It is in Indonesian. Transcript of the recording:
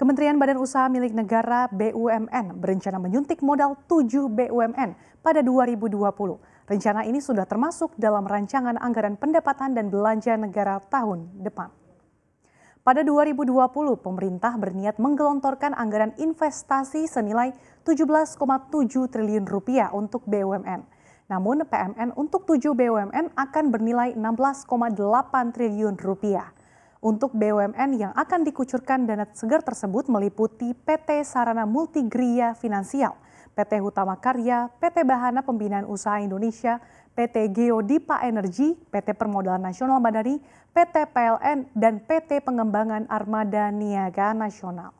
Kementerian Badan Usaha Milik Negara BUMN berencana menyuntik modal 7 BUMN pada 2020. Rencana ini sudah termasuk dalam rancangan anggaran pendapatan dan belanja negara tahun depan. Pada 2020, pemerintah berniat menggelontorkan anggaran investasi senilai 17,7 triliun rupiah untuk BUMN. Namun PMN untuk 7 BUMN akan bernilai 16,8 triliun rupiah. Untuk BUMN yang akan dikucurkan dana segar tersebut meliputi PT Sarana Multigria Finansial, PT Hutama Karya, PT Bahana Pembinaan Usaha Indonesia, PT Geodipa Energi, PT Permodalan Nasional Madani, PT PLN, dan PT Pengembangan Armada Niaga Nasional.